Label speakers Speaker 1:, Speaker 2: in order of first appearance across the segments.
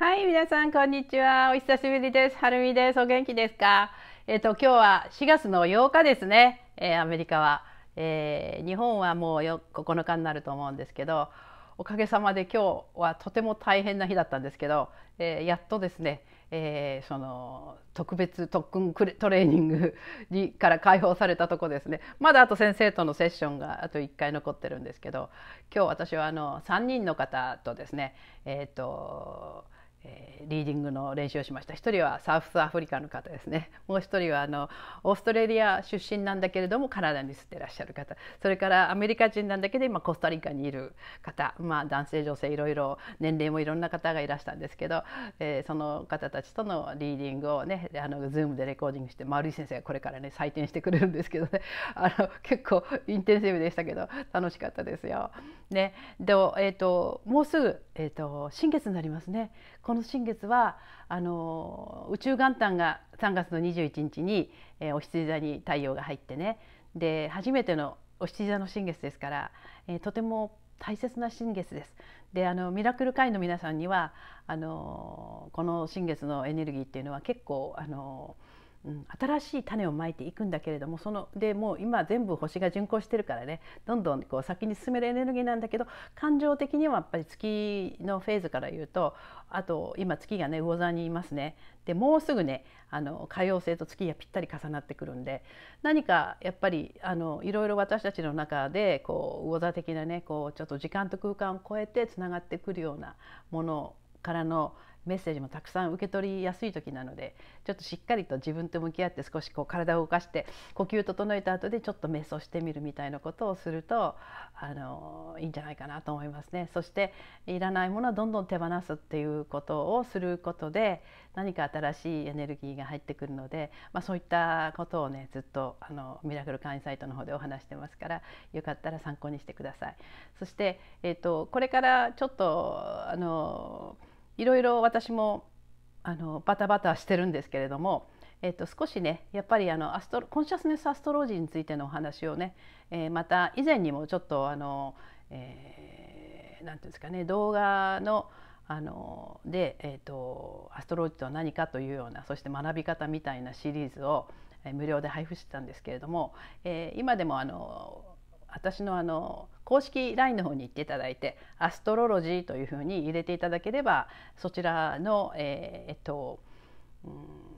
Speaker 1: はい皆さんこんにちはお久しぶりですはるみですお元気ですかえっ、ー、と今日は4月の8日ですね、えー、アメリカは、えー、日本はもうよ9日になると思うんですけどおかげさまで今日はとても大変な日だったんですけど、えやっとですね、えその特別特訓トレーニングにから解放されたとこですねまだあと先生とのセッションがあと1回残ってるんですけど今日私はあの3人の方とですねえっ、とリーディングの練習をしました一人はサウスアフリカの方ですねもう一人はあのオーストラリア出身なんだけれどもカナダに住んでらっしゃる方それからアメリカ人なんだけど今コスタリカにいる方、まあ、男性女性いろいろ年齢もいろんな方がいらしたんですけど、えー、その方たちとのリーディングをねあの Zoom でレコーディングして丸井先生がこれからね採点してくれるんですけどね あの結構インテンシブでしたけど楽しかったですよ。ね、で、えーと、もうすぐ、えーと新月になりますね。この新月はあの宇宙元旦が3月の21日に、えー、お羊座に太陽が入ってねで初めてのお羊座の新月ですから、えー、とても大切な新月です。であのミラクル会の皆さんにはあのこの新月のエネルギーっていうのは結構あのーうん、新しい種をまいていくんだけれどもそのでもう今全部星が巡行してるからねどんどんこう先に進めるエネルギーなんだけど感情的にはやっぱり月のフェーズから言うとあと今月がね魚座にいますねでもうすぐねあの海王星と月がぴったり重なってくるんで何かやっぱりあのいろいろ私たちの中でこう魚座的なねこうちょっと時間と空間を超えてつながってくるようなものからのメッセージもたくさん受け取りやすい時なのでちょっとしっかりと自分と向き合って少しこう体を動かして呼吸を整えた後でちょっと瞑想してみるみたいなことをするとあのいいんじゃないかなと思いますね。そしていらないものはどんどん手放すっていうことをすることで何か新しいエネルギーが入ってくるので、まあ、そういったことをねずっとあのミラクル会員サイトの方でお話してますからよかったら参考にしてください。そして、えーとこれからちょっとあのいろいろ私もあのバタバタしてるんですけれども、えっと、少しねやっぱりあのアストコンシャスネスアストロジーについてのお話をね、えー、また以前にもちょっとあの、えー、なんていうんですかね動画のあので、えーと「アストロジーとは何か」というようなそして学び方みたいなシリーズを無料で配布してたんですけれども、えー、今でもあの私のあの公式 LINE の方に行っていただいて「アストロロジー」というふうに入れていただければそちらの、えー、えっと、うん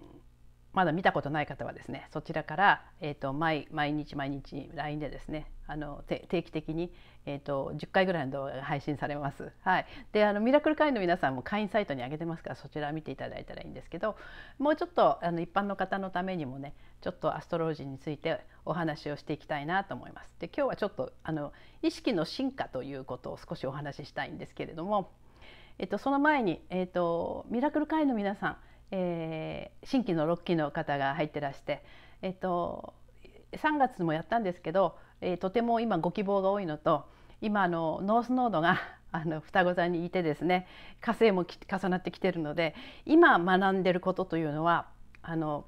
Speaker 1: まだ見たことない方はですねそちらから、えーと、毎毎日毎日 LINE でですねあの定期的に、えーと、と10回ぐらいの動画が配信されます。はい、であのミラクル会員の皆さんも会員サイトに上げてますからそちら見ていただいたらいいんですけどもうちょっとあの一般の方のためにもねちょっとアストロロジーについてお話をしていきたいなと思います。で今日はちょっとあの意識の進化ということを少しお話ししたいんですけれども、えっ、ー、と、その前に、えっ、ー、と、ミラクル会員の皆さんえー、新規の6期の方が入ってらして、えっと、3月もやったんですけど、えー、とても今ご希望が多いのと今あのノースノードが あの双子座にいてですね火星も重なってきてるので今学んでることというのはあの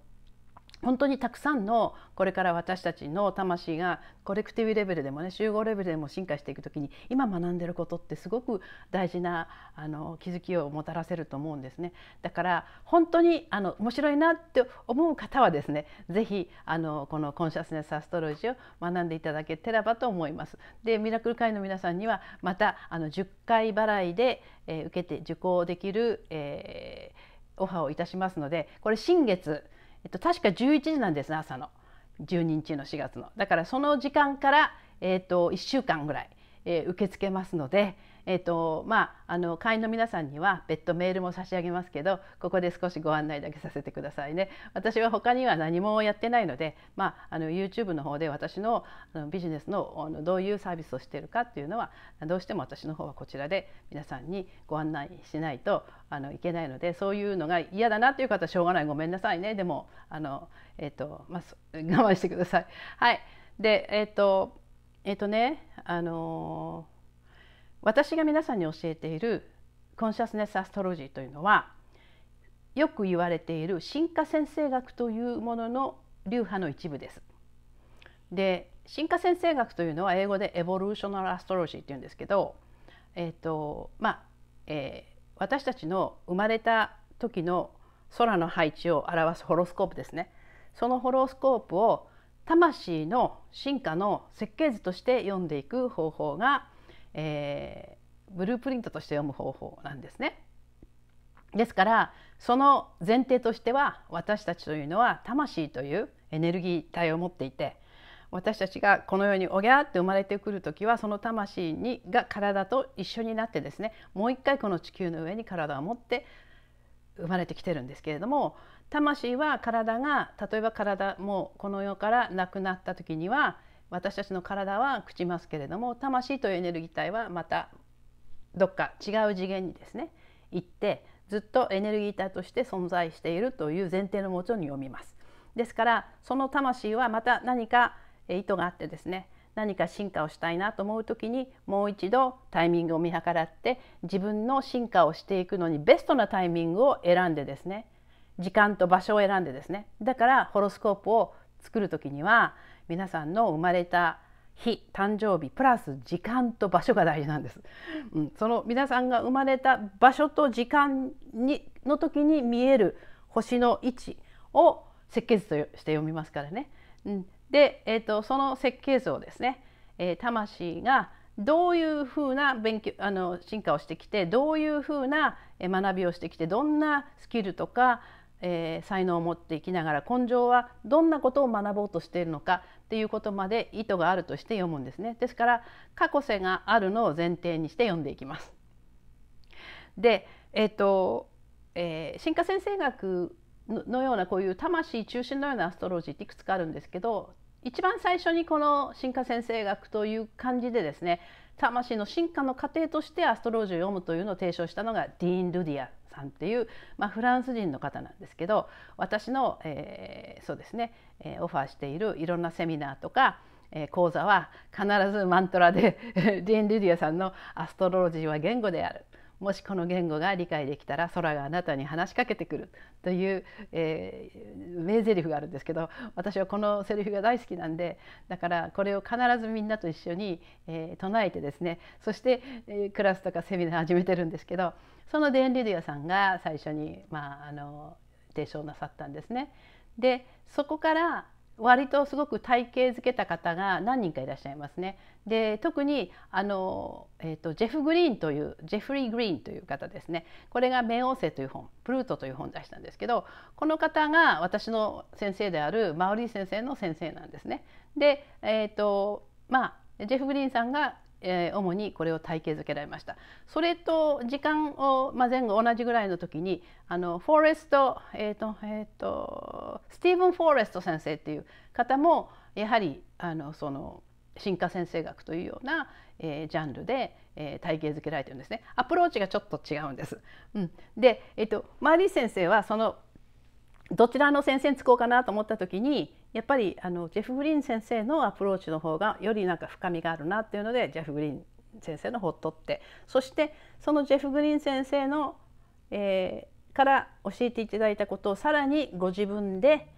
Speaker 1: 本当にたくさんのこれから私たちの魂がコレクティブレベルでもね集合レベルでも進化していくときに今学んでることってすごく大事なあの気づきをもたらせると思うんですねだから本当にあの面白いなって思う方はですねぜひあのこのコンシャスネスアストロジーを学んでいただければと思いますでミラクル会の皆さんにはまたあの10回払いで、えー、受けて受講できる、えー、オファーをいたしますのでこれ新月えっと、確か11時なんです朝の12日の4月のだからその時間から、えっと、1週間ぐらい、えー、受け付けますので、えーとまあ、あの会員の皆さんには別途メールも差し上げますけどここで少しご案内だけさせてくださいね私は他には何もやってないので、まあ、あの YouTube の方で私のあのビジネスのあのどういうサービスをしているかっていうのはどうしても私の方はこちらで皆さんにご案内しないとあのいけないのでそういうのが嫌だなという方はしょうがないごめんなさいねでもあの、えーとまあ、我慢してください。はい、でえっ、ー、とえっ、ー、とねあのー私が皆さんに教えているコンシャスネス・アストロジーというのはよく言われている進化先生学というものの流派の一部です。で進化先生学というのは英語でエボルーショナル・アストロジーっていうんですけど、えーとまあえー、私たちの生まれた時の空の配置を表すホロスコープですねそのホロスコープを魂の進化の設計図として読んでいく方法がえー、ブループリントとして読む方法なんですね。ですからその前提としては私たちというのは魂というエネルギー体を持っていて私たちがこの世におぎゃーって生まれてくる時はその魂にが体と一緒になってですねもう一回この地球の上に体を持って生まれてきてるんですけれども魂は体が例えば体もこの世からなくなった時には私たちの体は朽ちますけれども魂というエネルギー体はまたどっか違う次元にですね行ってずっとエネルギー体として存在しているという前提のもとに読みます。ですからその魂はまた何か意図があってですね何か進化をしたいなと思う時にもう一度タイミングを見計らって自分の進化をしていくのにベストなタイミングを選んでですね時間と場所を選んでですねだからホロスコープを作る時には皆さんの生まれた日誕生日プラス時間と場所が大事なんです、うん、その皆さんが生まれた場所と時間にの時に見える星の位置を設計図として読みますからね。うん、で、えーと、その設計図をですね、えー、魂がどういうふうな勉強あの進化をしてきてどういうふうな学びをしてきてどんなスキルとか、えー、才能を持っていきながら根性はどんなことを学ぼうとしているのかっていうことまで意図があるとして読むんですね。ですから過去世があるのを前提にして読んでいきます。で、えっ、ー、と、えー、進化先生学のようなこういう魂中心のようなアストロロジーっていくつかあるんですけど一番最初にこの進化先生学という感じでですね魂の進化の過程としてアストロジーを読むというのを提唱したのがディーン・ルディアさんっていう、まあ、フランス人の方なんですけど私の、えー、そうですね、えー、オファーしているいろんなセミナーとか、えー、講座は必ずマントラでディーン・ルディアさんの「アストロジーは言語である」もしこの言語が理解できたら空があなたに話しかけてくるという、えー、名台詞があるんですけど私はこのセリフが大好きなんでだからこれを必ずみんなと一緒に、えー、唱えてですねそして、えー、クラスとかセミナー始めてるんですけどそのデーン・リディアさんが最初に、まあ、あの提唱なさったんですね。でそこから割とすごく体系づけた方が何人かいらっしゃいますね。で特にあの、えーと、ジェフ・グリーンというジェフリー・グリーンという方ですねこれが「冥王星」という本「プルート」という本を出したんですけどこの方が私の先生であるマウリー先生の先生なんですね。で、えーとまあ、ジェフ・グリーンさんがえ主にこれを体系づけられましたそれと時間を、ま前後同じぐらいの時にあのフォレスト、えーとえーと、スティーブン・フォーレスト先生っていう方もやはりあのその進化先生学というような、えー、ジャンルで、えー、体系づけられてるんですねアプローチがちょっと違うんです。うん、で、えーと、とマーリー先生はそのどちらの先生につこうかなと思った時にやっぱりあのジェフ・グリーン先生のアプローチの方がよりなんか深みがあるなっていうのでジェフ・グリーン先生の方を取ってそしてそのジェフ・グリーン先生の、えー、から教えていただいたことをさらにご自分で、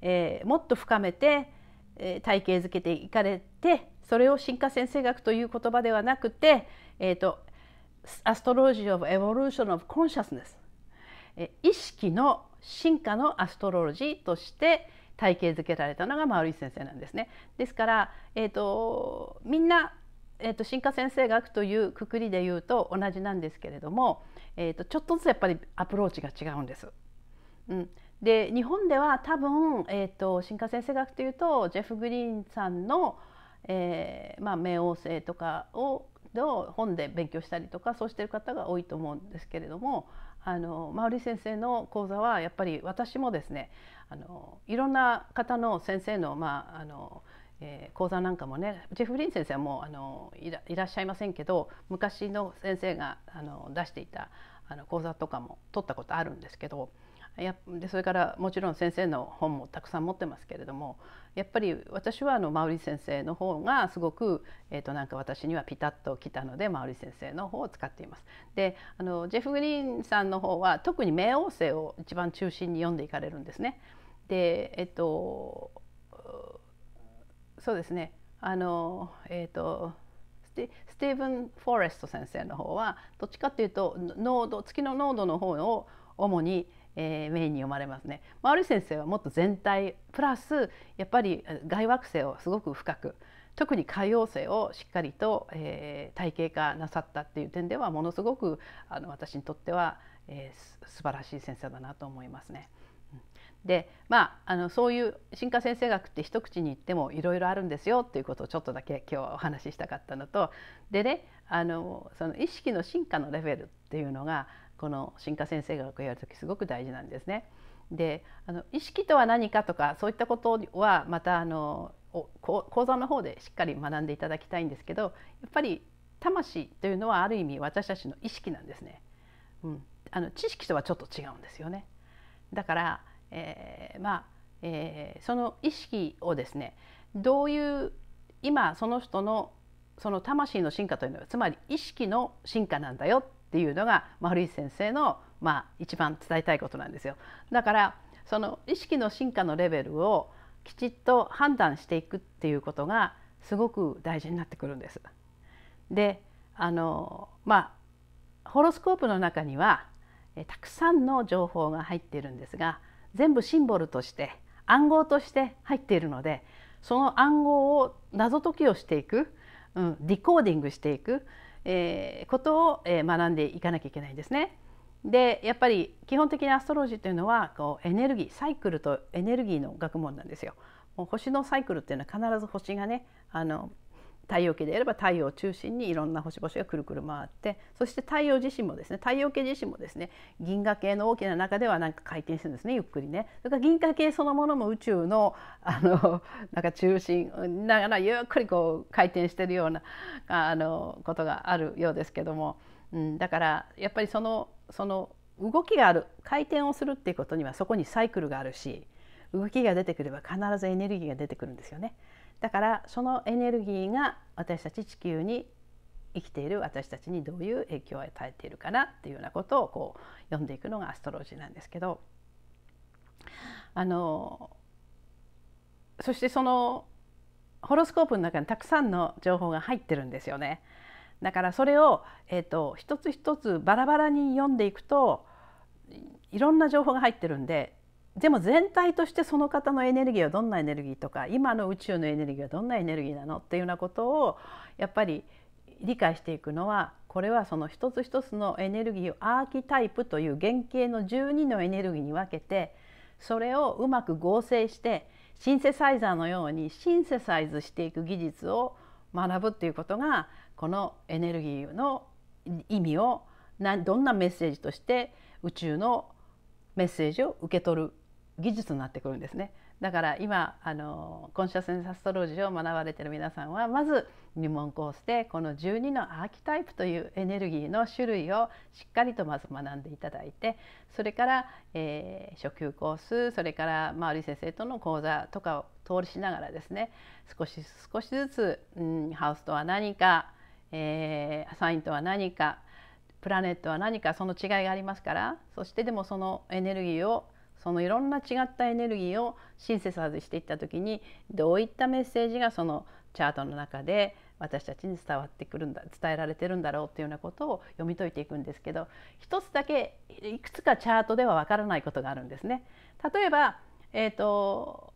Speaker 1: えー、もっと深めて、えー、体系づけていかれてそれを進化先生学という言葉ではなくて、えーと、アストロジー・オブ・エボリューション・オブ・コンシャスネス意識の進化のアストロロジーとして、体系づけられたのがウリ先生なんですね。ですから、えーと、みんな、えーと、進化先生学というくくりで言うと同じなんですけれども、えーと、ちょっとずつやっぱりアプローチが違うんです。うん、で日本では多分、えー、と進化先生学というとジェフ・グリーンさんの、えーまあ、冥王星とかをを本で勉強したりとかそうしてる方が多いと思うんですけれどもあのマウリ先生の講座はやっぱり私もですねあのいろんな方の先生の,、まああのえー、講座なんかもねジェフ・リン先生はもうあのいらっしゃいませんけど昔の先生があの出していたあの講座とかも取ったことあるんですけどやでそれからもちろん先生の本もたくさん持ってますけれどもやっぱり私はあのマウリ先生の方がすごく、えー、となんか私にはピタッときたのでマウリ先生の方を使っています。であのジェフ・グリーンさんの方は特に冥王星を一番中心に読んでいかれるんですね。でえっ、ー、とそうですねあのえっ、ー、とスティーブン・フォレスト先生の方はどっちかっていうと濃度月の濃度の方を主に、えー、メインに読まれますね。丸、まあ、先生はもっと全体プラスやっぱり外惑星をすごく深く特に海洋星をしっかりと、えー、体系化なさったっていう点ではものすごくあの私にとっては、えー、素晴らしい先生だなと思いますね。でまああのそういう進化先生学って一口に言ってもいろいろあるんですよっていうことをちょっとだけ今日はお話ししたかったのとでねあのその意識の進化のレベルっていうのがこの進化先生がやるときすごく大事なんですね。であの意識とは何かとかそういったことはまたあの講座の方でしっかり学んでいただきたいんですけどやっぱり魂というのはある意味私たちの意識なんですね。うん、あの知識とはちょっと違うんですよね。だから、えー、まあ、えー、その意識をですねどういう今その人のその魂の進化というのはつまり意識の進化なんだよっていうのが、丸あ、先生の、まあ、一番伝えたいことなんですよ。だからその意識の進化のレベルをきちっと判断していくっていうことがすごく大事になってくるんです。であのまあホロスコープの中にはたくさんの情報が入っているんですが全部シンボルとして暗号として入っているのでその暗号を謎解きをしていく、うん、ディコーディングしていくえー、ことを、えー、学んでいかなきゃいけないんですね。でやっぱり基本的にアストロロジーというのはこうエネルギーサイクルとエネルギーの学問なんですよ。もう星のサイクルっていうのは必ず星がねあの太陽系であれば太陽を中心にいろんな星々がくるくる回ってそして太陽自身もですね太陽系自身もですね銀河系の大きな中ではなんか回転してるんですねゆっくりねそれから銀河系そのものも宇宙のあのなんか中心ながらゆっくりこう回転してるようなあのことがあるようですけども、うん、だからやっぱりそのその動きがある回転をするっていうことにはそこにサイクルがあるし動きが出てくれば必ずエネルギーが出てくるんですよね。だからそのエネルギーが私たち地球に生きている私たちにどういう影響を与えているかなっていうようなことをこう読んでいくのがアストロジーなんですけどあのそしてそのホロスコープの中にたくさんの情報が入ってるんですよね。だからそれを、えーと、一つ一つバラバラに読んでいくといろんな情報が入ってるんででも全体としてその方のエネルギーはどんなエネルギーとか今の宇宙のエネルギーはどんなエネルギーなのっていうようなことをやっぱり理解していくのはこれはその一つ一つのエネルギーをアーキタイプという原型の12のエネルギーに分けてそれをうまく合成してシンセサイザーのようにシンセサイズしていく技術を学ぶっていうことがこのエネルギーの意味をどんなメッセージとして宇宙のメッセージを受け取る技術になってくるんですねだから今あのコンシャスネスアストロジーを学ばれてる皆さんはまず入門コースでこの12のアーキタイプというエネルギーの種類をしっかりとまず学んでいただいてそれから、えー、初級コースそれから周り先生との講座とかを通りしながらですね少し少しずつ、うん、ハウスとは何か、えー、アサインとは何かプラネットは何かその違いがありますからそしてでもそのエネルギーをそのいろんな違ったエネルギーをシンセサイズしていった時にどういったメッセージがそのチャートの中で私たちに伝わってくるんだ伝えられてるんだろうっていうようなことを読み解いていくんですけど一つだけいくつかチャートではわからないことがあるんですね。例えば、えーと、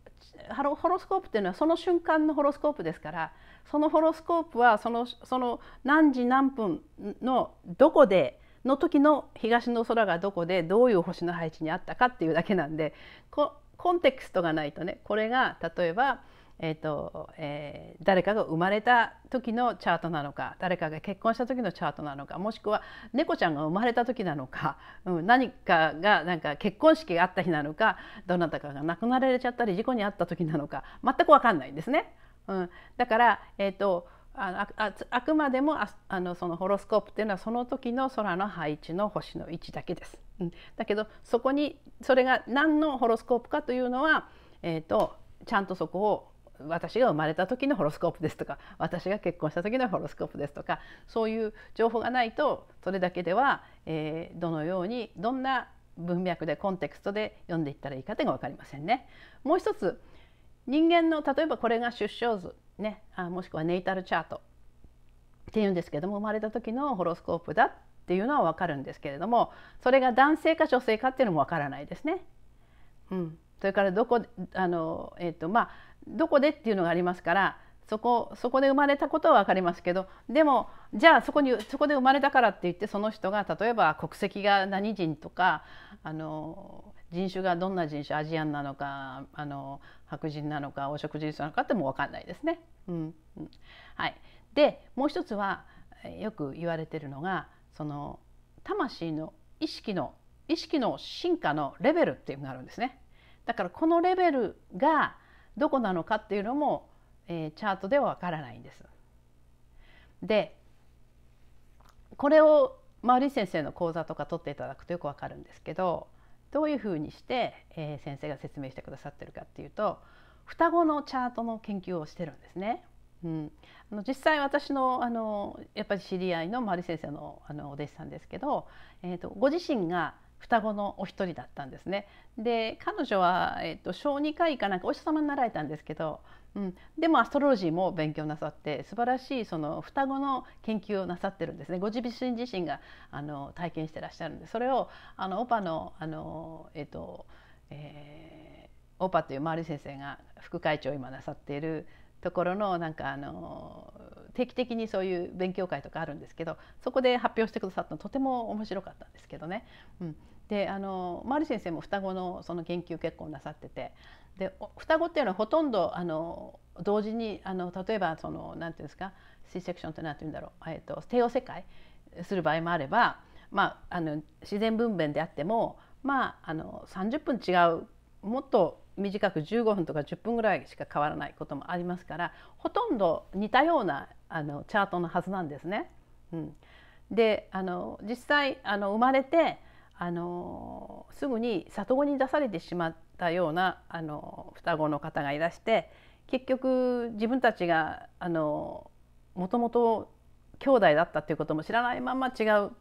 Speaker 1: ハとホロスコープっていうのはその瞬間のホロスコープですからそのホロスコープはそのその何時何分のどこでの時の東の空がどこでどういう星の配置にあったかっていうだけなんでコンテクストがないとねこれが例えば、えーとえー、誰かが生まれた時のチャートなのか誰かが結婚した時のチャートなのかもしくは猫ちゃんが生まれた時なのか、うん、何かがなんか結婚式があった日なのかどなたかが亡くなられちゃったり事故に遭った時なのか全く分かんないんですね。うん、だから、えーとあああくまでもああのそのホロスコープっていうのはその時の空の配置の星の位置だけです。うん、だけどそこにそれが何のホロスコープかというのは、えーと、とちゃんとそこを私が生まれた時のホロスコープですとか私が結婚した時のホロスコープですとかそういう情報がないとそれだけでは、えー、どのようにどんな文脈でコンテクストで読んでいったらいいかというのが分かりませんね。もう一つ人間の例えばこれが出生図ね、あもしくはネイタルチャートっていうんですけども生まれた時のホロスコープだっていうのは分かるんですけれどもそれが男性か女性かっていうのもわからないですね。うん、それからどこあの、えーとまあ、どこでっていうのがありますからそこそこで生まれたことは分かりますけどでもじゃあそこにそこで生まれたからって言ってその人が例えば国籍が何人とかあの人種がどんな人種アジアンなのかあの白人なのか黄色人種なのかっても分かんないですね。うんはい、でもう一つはよく言われてるのがその魂の意識の意識の進化のレベルっていうのがあるんですね。だからこのレベルがどこなのかっていうのも、えー、チャートではわからないんです。でこれをマリ先生の講座とか取っていただくとよくわかるんですけどどういうふうにして、えー、先生が説明してくださってるかっていうと双子のチャートの研究をしてるんですね。うん、あの実際私のあのやっぱり知り合いの丸先生のあのお弟子さんですけど、えーと、ご自身が双子のお一人だったんですね。で彼女は、えーと小児科医かなんかお医者様になられたんですけどうん、でもアストロロジーも勉強なさって素晴らしいその双子の研究をなさってるんですねご自身自身があの体験してらっしゃるんでそれをあのオパのあの、えっとえー、オパという周り先生が副会長を今なさっているところのなんかあの定期的にそういう勉強会とかあるんですけどそこで発表してくださったのとても面白かったんですけどね。うん、であのマリ先生も双子のその研究結構なさっててで双子っていうのはほとんどあの同時にあの例えばその何て言うんですか C セクションって何て言うんだろう、えーと、帝王世界する場合もあれば、まあ、あの自然分娩であっても、まあ、あの30分違うもっと短く15分とか10分ぐらいしか変わらないこともありますからほとんど似たようなあのチャートのはずなんですね。うん、であの実際あの生まれてあのすぐに里子に出されてしまったようなあの双子の方がいらして結局自分たちがあのもともと兄弟だったということも知らないまま違う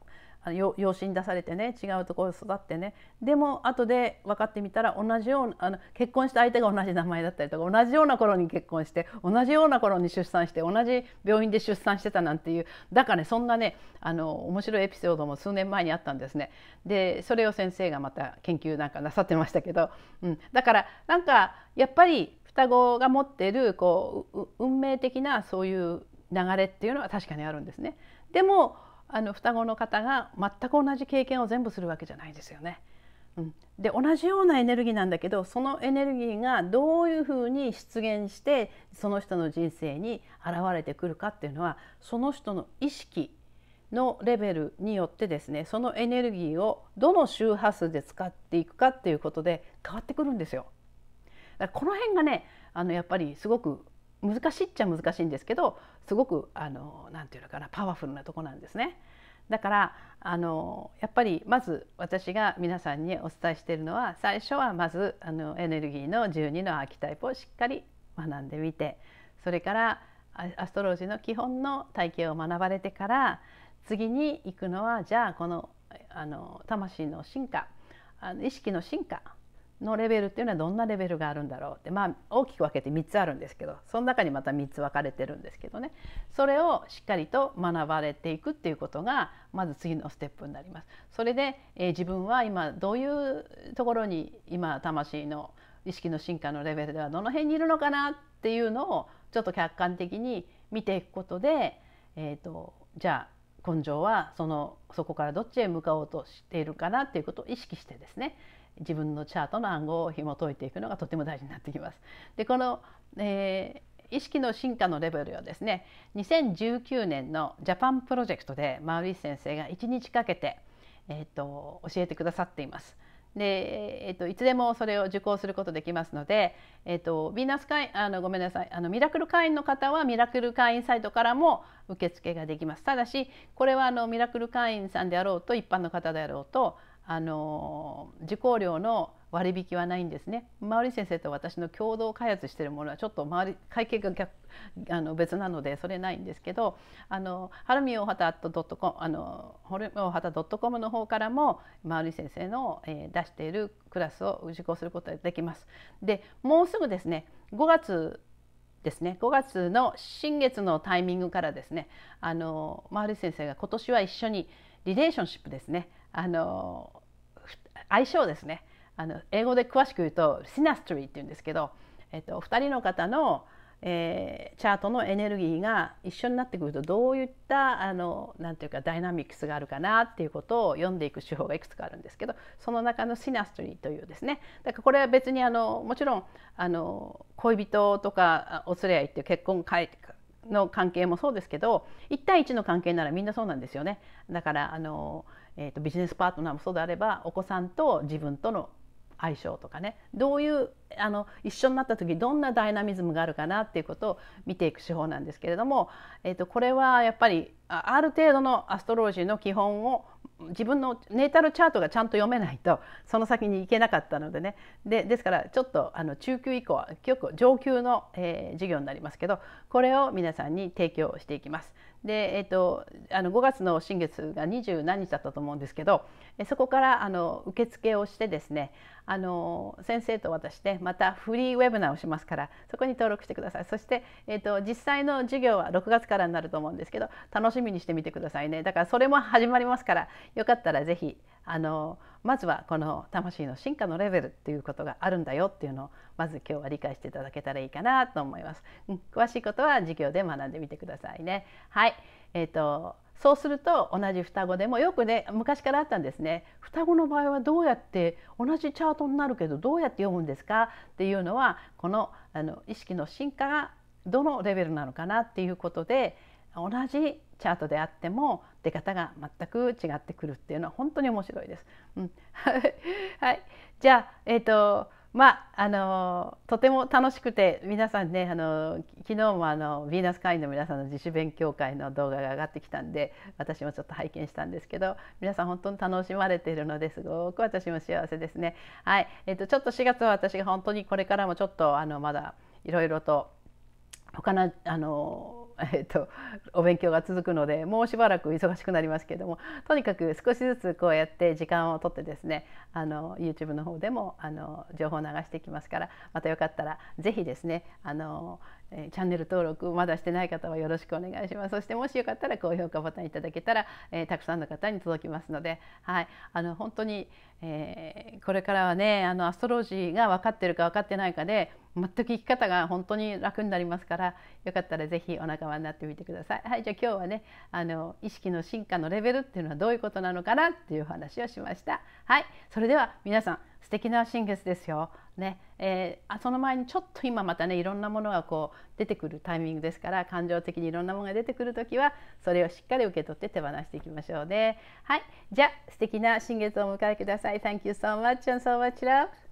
Speaker 1: あの養子に出されてね違うところで育ってねでも後で分かってみたら同じようなあの結婚した相手が同じ名前だったりとか同じような頃に結婚して同じような頃に出産して同じ病院で出産してたなんていうだからねそんなねあの面白いエピソードも数年前にあったんですね。でそれを先生がまた研究なんかなさってましたけど、うん、だからなんかやっぱり双子が持ってるこう運命的なそういう流れっていうのは確かにあるんですね。でもあの双子の方が全く同じ経験を全部するわけじゃないですよね。うん、で同じようなエネルギーなんだけどそのエネルギーがどういうふうに出現してその人の人生に現れてくるかっていうのはその人の意識のレベルによってですねそのエネルギーをどの周波数で使っていくかっていうことで変わってくるんですよ。だからこの辺がねあのやっぱりすごく難しいっちゃ難しいんですけどすごくあのなて言うのかなパワフルなとこなんですね。だからあのやっぱりまず私が皆さんにお伝えしているのは最初はまずあのエネルギーの12のアーキタイプをしっかり学んでみてそれからアストロロジーの基本の体系を学ばれてから次に行くのはじゃあこのあの魂の進化あの意識の進化のレベルっていうのはどんなレベルがあるんだろうってまあ大きく分けて3つあるんですけどその中にまた3つ分かれてるんですけどねそれをしっかりと学ばれていくっていうことがまず次のステップになります。それで、えー、自分は今どういうところに今魂の意識の進化のレベルではどの辺にいるのかなっていうのをちょっと客観的に見ていくことで、えーと、じゃあ根性はそのそこからどっちへ向かおうとしているかなっていうことを意識してですね自分のチャートの暗号を紐解いていくのがとても大事になってきます。でこの、えー、意識の進化のレベルをですね2019年のジャパンプロジェクトでマウリス先生が1日かけて、えーと、教えてくださっています。で、えーと、いつでもそれを受講することできますので、えーと、とビーナス会あのごめんなさいあのミラクル会員の方はミラクル会員サイトからも受付ができますただしこれはあのミラクル会員さんであろうと一般の方であろうとあの受講料の割引はないんですね周り先生と私の共同開発しているものはちょっと周り会計が逆あの別なのでそれないんですけどあのハラミオハタドットコムあのホルミオハタドットコムの方からも周り先生の、えー、出しているクラスを受講することができます。でもうすぐですね5月ですね5月の新月のタイミングからですねあの周り先生が今年は一緒にリレーションシップですねあの相性ですねあの英語で詳しく言うとシナストリーっていうんですけど、えっと、2人の方の、えー、チャートのエネルギーが一緒になってくるとどういったあのなんていうかダイナミックスがあるかなっていうことを読んでいく手法がいくつかあるんですけどその中のシナストリーというですねだからこれは別にあのもちろんあの恋人とかお連れ合いっていう結婚会の関係もそうですけど1対1の関係ならみんなそうなんですよね。だからあのえーと、ビジネスパートナーもそうであればお子さんと自分との相性とかねどういうあの一緒になった時どんなダイナミズムがあるかなっていうことを見ていく手法なんですけれども、えーと、とこれはやっぱりある程度のアストロロジーの基本を自分のネータルチャートがちゃんと読めないとその先に行けなかったのでねでですからちょっとあの中級以降は結構上級の、えー、授業になりますけどこれを皆さんに提供していきます。で、えーと、あの5月の新月が二十何日だったと思うんですけどそこからあの受付をしてですねあの先生と私でまたフリーウェブナーをしますからそこに登録してくださいそして、えーと、と実際の授業は6月からになると思うんですけど楽しみにしてみてくださいねだからそれも始まりますからよかったら是非あのまずはこの魂の進化のレベルっていうことがあるんだよっていうのをまず今日は理解していただけたらいいかなと思います。うん、詳しいことは授業で学んでみてくださいね。はい、えーと、とそうすると同じ双子でもよくね昔からあったんですね双子の場合はどうやって同じチャートになるけどどうやって読むんですかっていうのはこのあの意識の進化がどのレベルなのかなっていうことで同じチャートであっても出方が全く違ってくるっていうのは本当に面白いです。うん、はい、じゃあ、えーとまあ、あのとても楽しくて皆さんねあの昨日もあのヴィーナス会員の皆さんの自主勉強会の動画が上がってきたんで私もちょっと拝見したんですけど皆さん本当に楽しまれているのですごく私も幸せですね。はいえーと、とちょっと4月は私が本当にこれからもちょっとあのまだいろいろと他のあの えーと、お勉強が続くのでもうしばらく忙しくなりますけれどもとにかく少しずつこうやって時間をとってですねあの YouTube の方でもあの情報を流していきますからまたよかったら是非ですねあのえチャンネル登録まだしてない方はよろしくお願いしますそしてもしよかったら高評価ボタンいただけたら、えー、たくさんの方に届きますので、はい、あの本当に、えー、これからはねあのアストロジーが分かってるか分かってないかで全く生き方が本当に楽になりますからよかったら是非お仲間になってみてください。はいじゃあ今日はねあの意識の進化のレベルっていうのはどういうことなのかなっていう話をしました。はいそれでは皆さん素敵な新月ですよ。ねえー、その前にちょっと今またねいろんなものがこう出てくるタイミングですから感情的にいろんなものが出てくる時はそれをしっかり受け取って手放していきましょうね。はいじゃあ素敵な新月をお迎えください。Thank you so much and so much love.